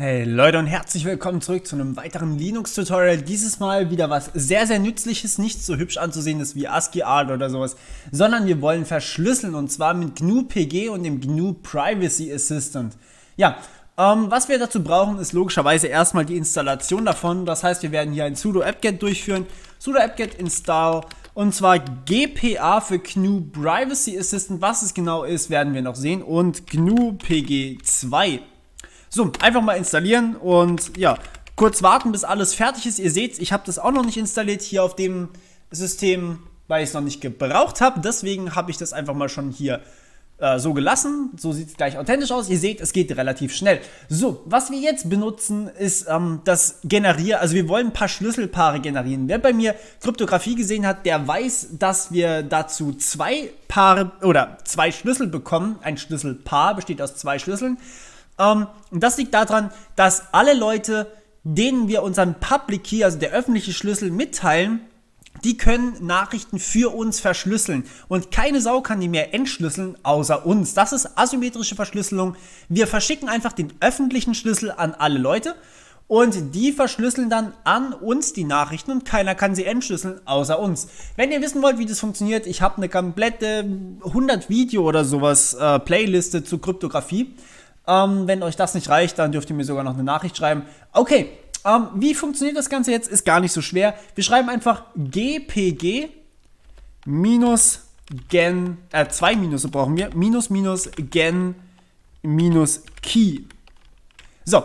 Hey Leute und herzlich willkommen zurück zu einem weiteren Linux-Tutorial. Dieses Mal wieder was sehr, sehr Nützliches, nicht so hübsch anzusehendes wie ASCII-Art oder sowas, sondern wir wollen verschlüsseln und zwar mit GNU-PG und dem GNU Privacy Assistant. Ja, ähm, was wir dazu brauchen, ist logischerweise erstmal die Installation davon. Das heißt, wir werden hier ein sudo apt-get durchführen. sudo apt-get install und zwar GPA für GNU Privacy Assistant. Was es genau ist, werden wir noch sehen und GNU PG 2 so, einfach mal installieren und ja, kurz warten, bis alles fertig ist. Ihr seht, ich habe das auch noch nicht installiert hier auf dem System, weil ich es noch nicht gebraucht habe. Deswegen habe ich das einfach mal schon hier äh, so gelassen. So sieht es gleich authentisch aus. Ihr seht, es geht relativ schnell. So, was wir jetzt benutzen, ist ähm, das Generieren. Also wir wollen ein paar Schlüsselpaare generieren. Wer bei mir Kryptographie gesehen hat, der weiß, dass wir dazu zwei Paare oder zwei Schlüssel bekommen. Ein Schlüsselpaar besteht aus zwei Schlüsseln. Ähm, und das liegt daran, dass alle Leute, denen wir unseren Public Key, also der öffentliche Schlüssel, mitteilen, die können Nachrichten für uns verschlüsseln und keine Sau kann die mehr entschlüsseln außer uns. Das ist asymmetrische Verschlüsselung. Wir verschicken einfach den öffentlichen Schlüssel an alle Leute und die verschlüsseln dann an uns die Nachrichten und keiner kann sie entschlüsseln außer uns. Wenn ihr wissen wollt, wie das funktioniert, ich habe eine komplette 100 Video oder sowas äh, Playliste zu Kryptographie. Ähm, wenn euch das nicht reicht, dann dürft ihr mir sogar noch eine Nachricht schreiben. Okay, ähm, wie funktioniert das Ganze jetzt? Ist gar nicht so schwer. Wir schreiben einfach gpg minus gen, äh, zwei Minus brauchen wir, minus minus gen minus key. So,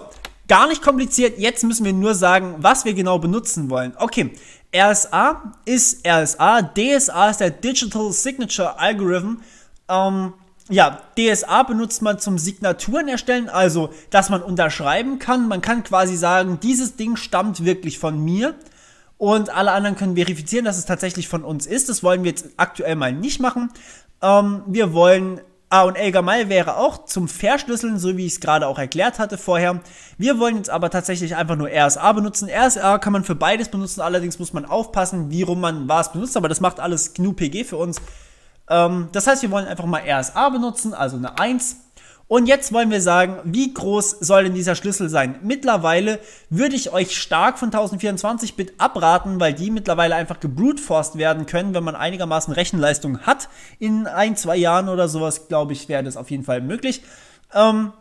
gar nicht kompliziert. Jetzt müssen wir nur sagen, was wir genau benutzen wollen. Okay, RSA ist RSA, DSA ist der Digital Signature Algorithm. Ähm, ja, DSA benutzt man zum Signaturen erstellen, also dass man unterschreiben kann. Man kann quasi sagen, dieses Ding stammt wirklich von mir und alle anderen können verifizieren, dass es tatsächlich von uns ist. Das wollen wir jetzt aktuell mal nicht machen. Ähm, wir wollen A und Elgamal wäre auch zum Verschlüsseln, so wie ich es gerade auch erklärt hatte vorher. Wir wollen jetzt aber tatsächlich einfach nur RSA benutzen. RSA kann man für beides benutzen, allerdings muss man aufpassen, wie rum man was benutzt, aber das macht alles GNU-PG für uns. Ähm, das heißt, wir wollen einfach mal RSA benutzen, also eine 1. Und jetzt wollen wir sagen, wie groß soll denn dieser Schlüssel sein? Mittlerweile würde ich euch stark von 1024-Bit abraten, weil die mittlerweile einfach gebruteforced werden können, wenn man einigermaßen Rechenleistung hat. In ein, zwei Jahren oder sowas, glaube ich, wäre das auf jeden Fall möglich. Ähm,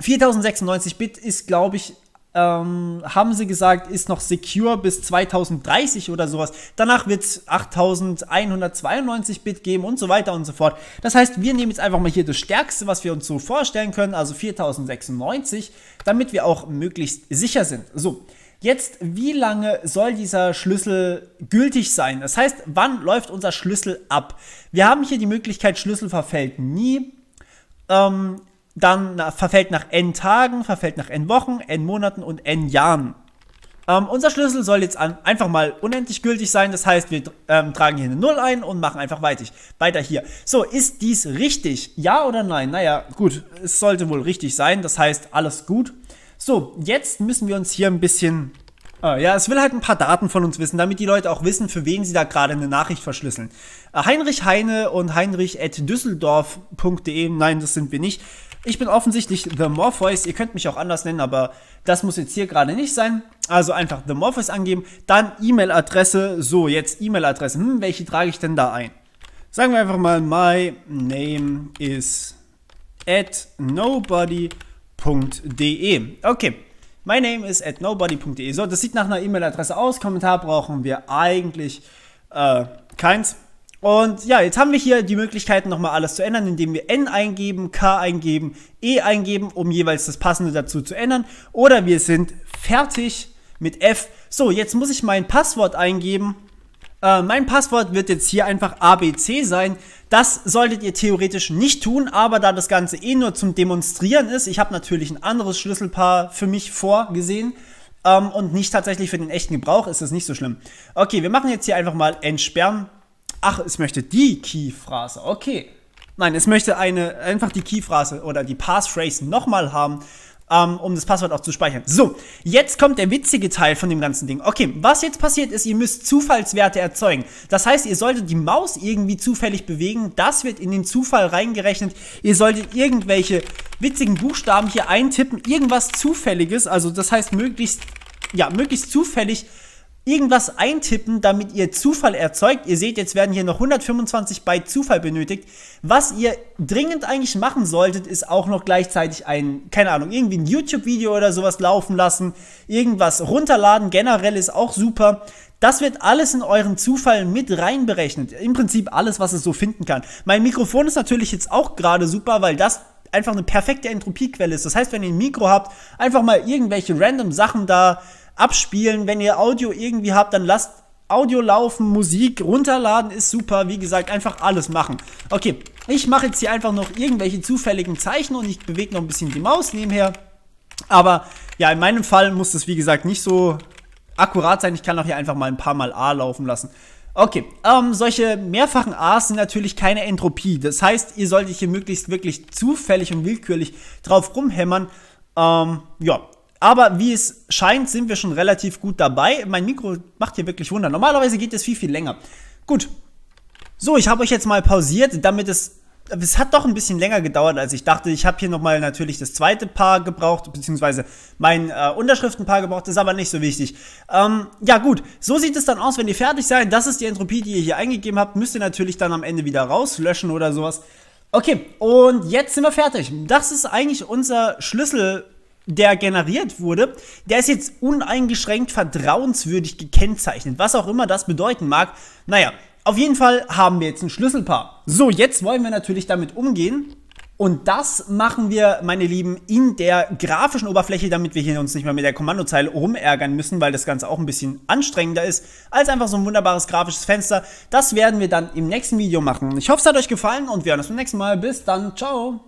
4096-Bit ist, glaube ich, ähm, haben sie gesagt, ist noch secure bis 2030 oder sowas. Danach wird es 8192 Bit geben und so weiter und so fort. Das heißt, wir nehmen jetzt einfach mal hier das Stärkste, was wir uns so vorstellen können, also 4096, damit wir auch möglichst sicher sind. So, Jetzt, wie lange soll dieser Schlüssel gültig sein? Das heißt, wann läuft unser Schlüssel ab? Wir haben hier die Möglichkeit, Schlüssel verfällt nie. Ähm, dann verfällt nach n Tagen, verfällt nach n Wochen, n Monaten und n Jahren. Ähm, unser Schlüssel soll jetzt an, einfach mal unendlich gültig sein. Das heißt, wir ähm, tragen hier eine 0 ein und machen einfach weiter, weiter hier. So, ist dies richtig? Ja oder nein? Naja, gut, es sollte wohl richtig sein. Das heißt, alles gut. So, jetzt müssen wir uns hier ein bisschen Ah, ja, es will halt ein paar Daten von uns wissen, damit die Leute auch wissen, für wen sie da gerade eine Nachricht verschlüsseln. Äh, heinrich Heine und heinrich at düsseldorf.de, nein, das sind wir nicht. Ich bin offensichtlich The Morpheus, ihr könnt mich auch anders nennen, aber das muss jetzt hier gerade nicht sein. Also einfach The Morpheus angeben, dann E-Mail-Adresse, so, jetzt E-Mail-Adresse, hm, welche trage ich denn da ein? Sagen wir einfach mal, my name is at nobody.de. Okay, My name is at nobody.de. So, das sieht nach einer E-Mail-Adresse aus. Kommentar brauchen wir eigentlich äh, keins. Und ja, jetzt haben wir hier die Möglichkeit, nochmal alles zu ändern, indem wir N eingeben, K eingeben, E eingeben, um jeweils das passende dazu zu ändern. Oder wir sind fertig mit F. So, jetzt muss ich mein Passwort eingeben. Äh, mein Passwort wird jetzt hier einfach ABC sein, das solltet ihr theoretisch nicht tun, aber da das Ganze eh nur zum Demonstrieren ist, ich habe natürlich ein anderes Schlüsselpaar für mich vorgesehen ähm, und nicht tatsächlich für den echten Gebrauch, ist das nicht so schlimm. Okay, wir machen jetzt hier einfach mal entsperren. Ach, es möchte die Key-Phrase, okay. Nein, es möchte eine, einfach die Key-Phrase oder die Passphrase nochmal haben ähm, um das Passwort auch zu speichern. So, jetzt kommt der witzige Teil von dem ganzen Ding. Okay, was jetzt passiert ist, ihr müsst Zufallswerte erzeugen. Das heißt, ihr solltet die Maus irgendwie zufällig bewegen. Das wird in den Zufall reingerechnet. Ihr solltet irgendwelche witzigen Buchstaben hier eintippen, irgendwas Zufälliges. Also das heißt möglichst, ja, möglichst zufällig irgendwas eintippen, damit ihr Zufall erzeugt. Ihr seht, jetzt werden hier noch 125 Byte Zufall benötigt. Was ihr dringend eigentlich machen solltet, ist auch noch gleichzeitig ein, keine Ahnung, irgendwie ein YouTube-Video oder sowas laufen lassen, irgendwas runterladen, generell ist auch super. Das wird alles in euren Zufall mit reinberechnet. Im Prinzip alles, was es so finden kann. Mein Mikrofon ist natürlich jetzt auch gerade super, weil das einfach eine perfekte Entropiequelle ist. Das heißt, wenn ihr ein Mikro habt, einfach mal irgendwelche random Sachen da abspielen. Wenn ihr Audio irgendwie habt, dann lasst Audio laufen, Musik runterladen ist super. Wie gesagt, einfach alles machen. Okay, ich mache jetzt hier einfach noch irgendwelche zufälligen Zeichen und ich bewege noch ein bisschen die Maus nebenher. Aber ja, in meinem Fall muss das wie gesagt nicht so akkurat sein. Ich kann auch hier einfach mal ein paar Mal A laufen lassen. Okay, ähm, solche mehrfachen A's sind natürlich keine Entropie. Das heißt, ihr solltet hier möglichst wirklich zufällig und willkürlich drauf rumhämmern. Ähm, ja, aber wie es scheint, sind wir schon relativ gut dabei. Mein Mikro macht hier wirklich Wunder. Normalerweise geht es viel, viel länger. Gut. So, ich habe euch jetzt mal pausiert, damit es es hat doch ein bisschen länger gedauert, als ich dachte. Ich habe hier nochmal natürlich das zweite Paar gebraucht, beziehungsweise mein äh, Unterschriftenpaar gebraucht, ist aber nicht so wichtig. Ähm, ja gut, so sieht es dann aus, wenn ihr fertig seid. Das ist die Entropie, die ihr hier eingegeben habt. Müsst ihr natürlich dann am Ende wieder rauslöschen oder sowas. Okay, und jetzt sind wir fertig. Das ist eigentlich unser Schlüssel der generiert wurde, der ist jetzt uneingeschränkt vertrauenswürdig gekennzeichnet. Was auch immer das bedeuten mag. Naja, auf jeden Fall haben wir jetzt ein Schlüsselpaar. So, jetzt wollen wir natürlich damit umgehen, und das machen wir, meine Lieben, in der grafischen Oberfläche, damit wir hier uns nicht mehr mit der Kommandozeile rumärgern müssen, weil das Ganze auch ein bisschen anstrengender ist, als einfach so ein wunderbares grafisches Fenster. Das werden wir dann im nächsten Video machen. Ich hoffe, es hat euch gefallen und wir hören uns beim nächsten Mal. Bis dann, ciao!